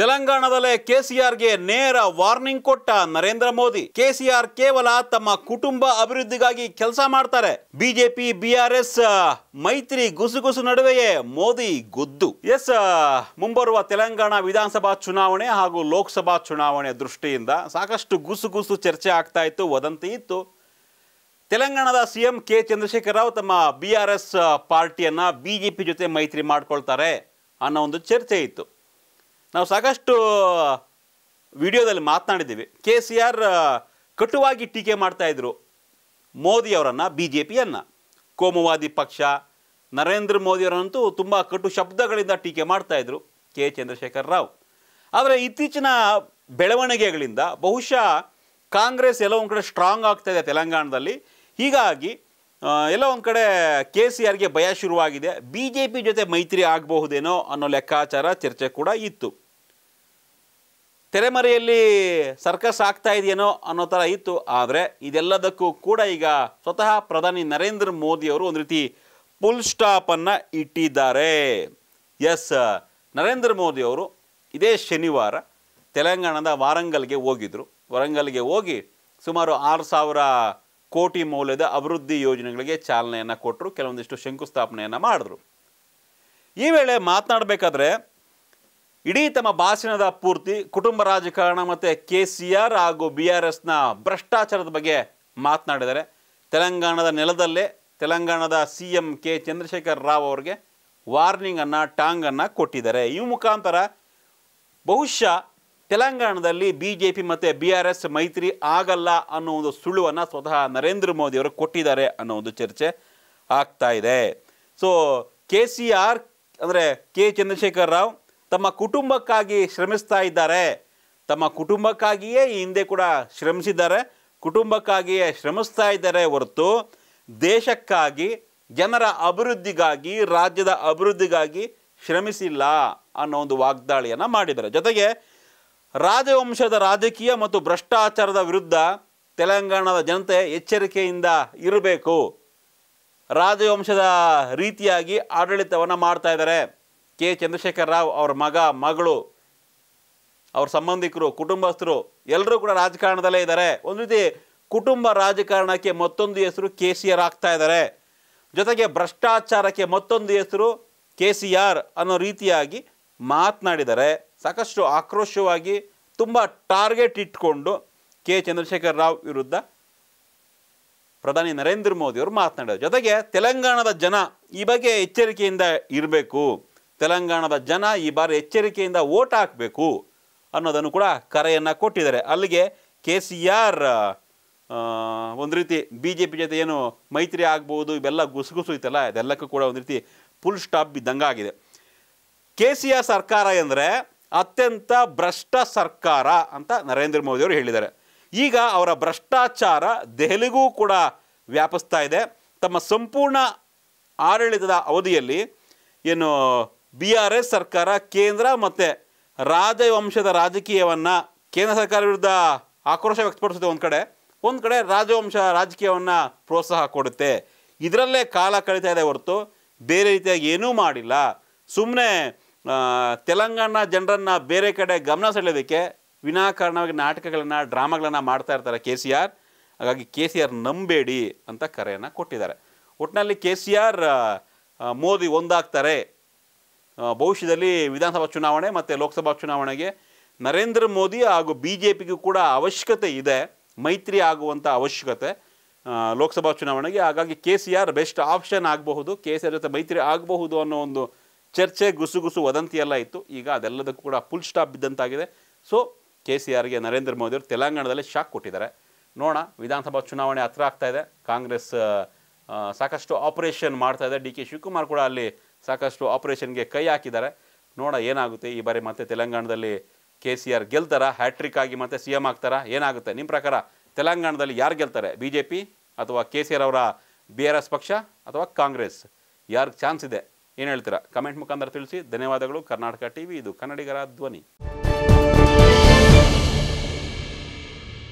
ತೆಲಂಗಾಣದಲ್ಲೇ ಕೆಸಿಆರ್ಗೆ ನೇರ ವಾರ್ನಿಂಗ್ ಕೊಟ್ಟ ನರೇಂದ್ರ ಮೋದಿ ಕೆಸಿಆರ್ ಕೇವಲ ತಮ್ಮ ಕುಟುಂಬ ಅಭಿವೃದ್ಧಿಗಾಗಿ ಕೆಲಸ ಮಾಡ್ತಾರೆ ಬಿಜೆಪಿ ಬಿಆರ್ಎಸ್ ಮೈತ್ರಿ ಗುಸುಗುಸು ನಡುವೆಯೇ ಮೋದಿ ಗುದ್ದು ಎಸ್ ಮುಂಬರುವ ತೆಲಂಗಾಣ ವಿಧಾನಸಭಾ ಚುನಾವಣೆ ಹಾಗೂ ಲೋಕಸಭಾ ಚುನಾವಣೆ ದೃಷ್ಟಿಯಿಂದ ಸಾಕಷ್ಟು ಗುಸುಗುಸು ಚರ್ಚೆ ಆಗ್ತಾ ಇತ್ತು ವದಂತಿ ಇತ್ತು ತೆಲಂಗಾಣದ ಸಿಎಂ ಕೆ ಚಂದ್ರಶೇಖರ್ ರಾವ್ ತಮ್ಮ ಬಿ ಆರ್ ಎಸ್ ಪಾರ್ಟಿಯನ್ನು ಬಿಜೆಪಿ ಜೊತೆ ಮೈತ್ರಿ ಮಾಡ್ಕೊಳ್ತಾರೆ ಅನ್ನೋ ಒಂದು ಚರ್ಚೆ ಇತ್ತು ನಾವು ಸಾಕಷ್ಟು ವಿಡಿಯೋದಲ್ಲಿ ಮಾತನಾಡಿದ್ದೀವಿ ಕೆ ಸಿ ಆರ್ ಕಟುವಾಗಿ ಟೀಕೆ ಮಾಡ್ತಾಯಿದ್ರು ಮೋದಿಯವರನ್ನು ಬಿ ಜೆ ಪಿಯನ್ನು ಕೋಮುವಾದಿ ಪಕ್ಷ ನರೇಂದ್ರ ಮೋದಿಯವರನ್ನಂತೂ ತುಂಬ ಕಟು ಶಬ್ದಗಳಿಂದ ಟೀಕೆ ಮಾಡ್ತಾಯಿದ್ರು ಕೆ ಚಂದ್ರಶೇಖರ್ ರಾವ್ ಆದರೆ ಇತ್ತೀಚಿನ ಬೆಳವಣಿಗೆಗಳಿಂದ ಬಹುಶಃ ಕಾಂಗ್ರೆಸ್ ಎಲ್ಲೋ ಕಡೆ ಸ್ಟ್ರಾಂಗ್ ಆಗ್ತಾಯಿದೆ ತೆಲಂಗಾಣದಲ್ಲಿ ಹೀಗಾಗಿ ಎಲ್ಲ ಒಂದು ಕಡೆ ಕೆ ಸಿ ಆರ್ಗೆ ಭಯ ಶುರುವಾಗಿದೆ ಬಿ ಜೆ ಪಿ ಜೊತೆ ಮೈತ್ರಿ ಆಗಬಹುದೇನೋ ಅನ್ನೋ ಲೆಕ್ಕಾಚಾರ ಚರ್ಚೆ ಕೂಡ ಇತ್ತು ತೆರೆಮರೆಯಲ್ಲಿ ಸರ್ಕಸ್ ಆಗ್ತಾ ಇದೆಯೇನೋ ಅನ್ನೋ ಥರ ಇತ್ತು ಆದರೆ ಇದೆಲ್ಲದಕ್ಕೂ ಕೂಡ ಈಗ ಸ್ವತಃ ಪ್ರಧಾನಿ ನರೇಂದ್ರ ಮೋದಿಯವರು ಒಂದು ರೀತಿ ಫುಲ್ ಸ್ಟಾಪನ್ನು ಇಟ್ಟಿದ್ದಾರೆ ಎಸ್ ನರೇಂದ್ರ ಮೋದಿಯವರು ಇದೇ ಶನಿವಾರ ತೆಲಂಗಾಣದ ವಾರಂಗಲ್ಗೆ ಹೋಗಿದ್ದರು ವಾರಂಗಲ್ಗೆ ಹೋಗಿ ಸುಮಾರು ಆರು ಸಾವಿರ ಕೋಟಿ ಮೌಲ್ಯದ ಅಭಿವೃದ್ಧಿ ಯೋಜನೆಗಳಿಗೆ ಚಾಲನೆಯನ್ನು ಕೊಟ್ಟರು ಕೆಲವೊಂದಿಷ್ಟು ಶಂಕುಸ್ಥಾಪನೆಯನ್ನು ಮಾಡಿದ್ರು ಈ ವೇಳೆ ಮಾತನಾಡಬೇಕಾದ್ರೆ ಇಡೀ ತಮ್ಮ ಭಾಷಣದ ಪೂರ್ತಿ ಕುಟುಂಬ ರಾಜಕಾರಣ ಮತ್ತು ಕೆ ಸಿ ಆರ್ ಹಾಗೂ ಬಿ ಆರ್ ಎಸ್ನ ಭ್ರಷ್ಟಾಚಾರದ ಬಗ್ಗೆ ಮಾತನಾಡಿದರೆ ತೆಲಂಗಾಣದ ನೆಲದಲ್ಲೇ ತೆಲಂಗಾಣದ C M K Chandrashekar Rao ಅವರಿಗೆ ವಾರ್ನಿಂಗನ್ನು ಟಾಂಗನ್ನು ಕೊಟ್ಟಿದ್ದಾರೆ ಈ ಮುಖಾಂತರ ಬಹುಶಃ ತೆಲಂಗಾಣದಲ್ಲಿ ಬಿ ಜೆ ಪಿ ಮತ್ತು ಬಿ ಆರ್ ಎಸ್ ಮೈತ್ರಿ ಆಗಲ್ಲ ಅನ್ನೋ ಒಂದು ಸುಳ್ಳುವನ್ನು ಸ್ವತಃ ನರೇಂದ್ರ ಮೋದಿಯವರು ಕೊಟ್ಟಿದ್ದಾರೆ ಅನ್ನೋ ಒಂದು ಚರ್ಚೆ ಆಗ್ತಾ ಇದೆ ಸೊ ಕೆ ಸಿ ಆರ್ ಅಂದರೆ ಕೆ ಚಂದ್ರಶೇಖರ್ ರಾವ್ ತಮ್ಮ ಕುಟುಂಬಕ್ಕಾಗಿ ಶ್ರಮಿಸ್ತಾ ಇದ್ದಾರೆ ತಮ್ಮ ಕುಟುಂಬಕ್ಕಾಗಿಯೇ ಈ ಹಿಂದೆ ಕೂಡ ಶ್ರಮಿಸಿದ್ದಾರೆ ಕುಟುಂಬಕ್ಕಾಗಿಯೇ ಶ್ರಮಿಸ್ತಾ ಇದ್ದಾರೆ ಹೊರತು ದೇಶಕ್ಕಾಗಿ ಜನರ ಅಭಿವೃದ್ಧಿಗಾಗಿ ರಾಜ್ಯದ ಅಭಿವೃದ್ಧಿಗಾಗಿ ಶ್ರಮಿಸಿಲ್ಲ ಅನ್ನೋ ಒಂದು ವಾಗ್ದಾಳಿಯನ್ನು ಮಾಡಿದ್ದಾರೆ ಜೊತೆಗೆ ರಾಜವಂಶದ ರಾಜಕೀಯ ಮತ್ತು ಭ್ರಷ್ಟಾಚಾರದ ವಿರುದ್ಧ ತೆಲಂಗಾಣದ ಜನತೆ ಎಚ್ಚರಿಕೆಯಿಂದ ಇರಬೇಕು ರಾಜವಂಶದ ರೀತಿಯಾಗಿ ಆಡಳಿತವನ್ನು ಮಾಡ್ತಾ ಇದ್ದಾರೆ ಕೆ ಚಂದ್ರಶೇಖರ್ ರಾವ್ ಅವ್ರ ಮಗ ಮಗಳು ಅವ್ರ ಸಂಬಂಧಿಕರು ಕುಟುಂಬಸ್ಥರು ಎಲ್ಲರೂ ಕೂಡ ರಾಜಕಾರಣದಲ್ಲೇ ಇದ್ದಾರೆ ಒಂದು ರೀತಿ ಕುಟುಂಬ ರಾಜಕಾರಣಕ್ಕೆ ಮತ್ತೊಂದು ಹೆಸರು ಕೆ ಸಿ ಆರ್ ಆಗ್ತಾ ಇದ್ದಾರೆ ಜೊತೆಗೆ ಭ್ರಷ್ಟಾಚಾರಕ್ಕೆ ಮತ್ತೊಂದು ಹೆಸರು ಕೆ ಸಿ ಆರ್ ಅನ್ನೋ ರೀತಿಯಾಗಿ ಮಾತನಾಡಿದರೆ ಸಾಕಷ್ಟು ಆಕ್ರೋಶವಾಗಿ ತುಂಬ ಟಾರ್ಗೆಟ್ ಇಟ್ಕೊಂಡು ಕೆ ಚಂದ್ರಶೇಖರ್ ರಾವ್ ವಿರುದ್ಧ ಪ್ರಧಾನಿ ನರೇಂದ್ರ ಮೋದಿಯವರು ಮಾತನಾಡಿದರು ಜೊತೆಗೆ ತೆಲಂಗಾಣದ ಜನ ಈ ಬಗ್ಗೆ ಎಚ್ಚರಿಕೆಯಿಂದ ಇರಬೇಕು ತೆಲಂಗಾಣದ ಜನ ಈ ಬಾರಿ ಎಚ್ಚರಿಕೆಯಿಂದ ಓಟ್ ಹಾಕಬೇಕು ಅನ್ನೋದನ್ನು ಕೂಡ ಕರೆಯನ್ನು ಕೊಟ್ಟಿದ್ದಾರೆ ಅಲ್ಲಿಗೆ ಕೆ ಸಿ ಆರ್ ಒಂದು ರೀತಿ ಬಿ ಜೆ ಪಿ ಜೊತೆ ಏನು ಮೈತ್ರಿ ಆಗ್ಬೋದು ಇವೆಲ್ಲ ಗುಸುಗುಸು ಇತ್ತಲ್ಲ ಇದೆಲ್ಲಕ್ಕೂ ಕೂಡ ಒಂದು ರೀತಿ ಫುಲ್ ಸ್ಟಾಪ್ ಬಿದ್ದಂಗೆ ಆಗಿದೆ ಕೆ ಸಿ ಆರ್ ಸರ್ಕಾರ ಎಂದರೆ ಅತ್ಯಂತ ಭ್ರಷ್ಟ ಸರ್ಕಾರ ಅಂತ ನರೇಂದ್ರ ಮೋದಿಯವರು ಹೇಳಿದ್ದಾರೆ ಈಗ ಅವರ ಭ್ರಷ್ಟಾಚಾರ ದೆಹಲಿಗೂ ಕೂಡ ವ್ಯಾಪಿಸ್ತಾ ಇದೆ ತಮ್ಮ ಸಂಪೂರ್ಣ ಆಡಳಿತದ ಅವಧಿಯಲ್ಲಿ ಏನು ಬಿ ಆರ್ ಎಸ್ ಸರ್ಕಾರ ಕೇಂದ್ರ ಮತ್ತು ರಾಜವಂಶದ ರಾಜಕೀಯವನ್ನು ಕೇಂದ್ರ ಸರ್ಕಾರ ವಿರುದ್ಧ ಆಕ್ರೋಶ ವ್ಯಕ್ತಪಡಿಸುತ್ತೆ ಒಂದು ಕಡೆ ಒಂದು ಕಡೆ ರಾಜವಂಶ ರಾಜಕೀಯವನ್ನು ಪ್ರೋತ್ಸಾಹ ಕೊಡುತ್ತೆ ಇದರಲ್ಲೇ ಕಾಲ ಕಳೀತಾ ಇದೆ ಹೊರತು ಬೇರೆ ರೀತಿಯಾಗಿ ಏನೂ ಮಾಡಿಲ್ಲ ಸುಮ್ಮನೆ ತೆಲಂಗಾಣ ಜನರನ್ನು ಬೇರೆ ಕಡೆ ಗಮನ ಸೆಳೆಯೋದಕ್ಕೆ ವಿನಾಕಾರಣವಾಗಿ ನಾಟಕಗಳನ್ನು ಡ್ರಾಮಾಗಳನ್ನು ಮಾಡ್ತಾ ಇರ್ತಾರೆ ಕೆ ಸಿ ಆರ್ ಹಾಗಾಗಿ ಕೆ ಸಿ ಆರ್ ನಂಬೇಡಿ ಅಂತ ಕರೆಯನ್ನು ಕೊಟ್ಟಿದ್ದಾರೆ ಒಟ್ಟಿನಲ್ಲಿ ಕೆ ಸಿ ಆರ್ ಮೋದಿ ಒಂದಾಗ್ತಾರೆ ಭವಿಷ್ಯದಲ್ಲಿ ವಿಧಾನಸಭಾ ಚುನಾವಣೆ ಮತ್ತು ಲೋಕಸಭಾ ಚುನಾವಣೆಗೆ ನರೇಂದ್ರ ಮೋದಿ ಹಾಗೂ ಬಿ ಜೆ ಪಿಗೂ ಕೂಡ ಅವಶ್ಯಕತೆ ಇದೆ ಮೈತ್ರಿ ಆಗುವಂಥ ಅವಶ್ಯಕತೆ ಲೋಕಸಭಾ ಚುನಾವಣೆಗೆ ಹಾಗಾಗಿ K C R best option ಆಗಬಹುದು ಕೆ ಸಿ ಆರ್ ಜೊತೆ ಮೈತ್ರಿ ಆಗಬಹುದು ಅನ್ನೋ ಒಂದು ಚರ್ಚೆ ಗುಸುಗುಸು ವದಂತಿ ಎಲ್ಲ ಇತ್ತು ಈಗ ಅದೆಲ್ಲದಕ್ಕೂ ಕೂಡ ಫುಲ್ ಸ್ಟಾಪ್ ಬಿದ್ದಂತಾಗಿದೆ ಸೊ ಕೆ ಸಿ ಆರ್ಗೆ ನರೇಂದ್ರ ಮೋದಿಯವರು ತೆಲಂಗಾಣದಲ್ಲಿ ಶಾಕ್ ಕೊಟ್ಟಿದ್ದಾರೆ ನೋಡ ವಿಧಾನಸಭಾ ಚುನಾವಣೆ ಹತ್ರ ಆಗ್ತಾ ಇದೆ ಕಾಂಗ್ರೆಸ್ ಸಾಕಷ್ಟು ಆಪರೇಷನ್ ಮಾಡ್ತಾ ಇದೆ ಡಿ ಕೆ ಶಿವಕುಮಾರ್ ಕೂಡ ಅಲ್ಲಿ ಸಾಕಷ್ಟು ಆಪರೇಷನ್ಗೆ ಕೈ ಹಾಕಿದ್ದಾರೆ ನೋಡ ಏನಾಗುತ್ತೆ ಈ ಬಾರಿ ಮತ್ತೆ ತೆಲಂಗಾಣದಲ್ಲಿ ಕೆ ಸಿ ಆರ್ ಗೆಲ್ತಾರಾ ಹ್ಯಾಟ್ರಿಕ್ ಆಗಿ ಮತ್ತೆ ಸಿ ಎಮ್ ಆಗ್ತಾರಾ ಏನಾಗುತ್ತೆ ನಿಮ್ಮ ಪ್ರಕಾರ ತೆಲಂಗಾಣದಲ್ಲಿ ಯಾರು ಗೆಲ್ತಾರೆ ಬಿ ಜೆ ಪಿ ಅಥವಾ ಕೆ ಸಿ ಆರ್ ಅವರ ಬಿ ಆರ್ ಎಸ್ ಪಕ್ಷ ಅಥವಾ ಕಾಂಗ್ರೆಸ್ ಯಾರಿಗೆ ಚಾನ್ಸ್ ಇದೆ ಏನು ಹೇಳ್ತೀರಾ ಕಮೆಂಟ್ ಮುಖಾಂತರ ತಿಳಿಸಿ ಧನ್ಯವಾದಗಳು ಕರ್ನಾಟಕ ಟಿ ಇದು ಕನ್ನಡಿಗರ ಧ್ವನಿ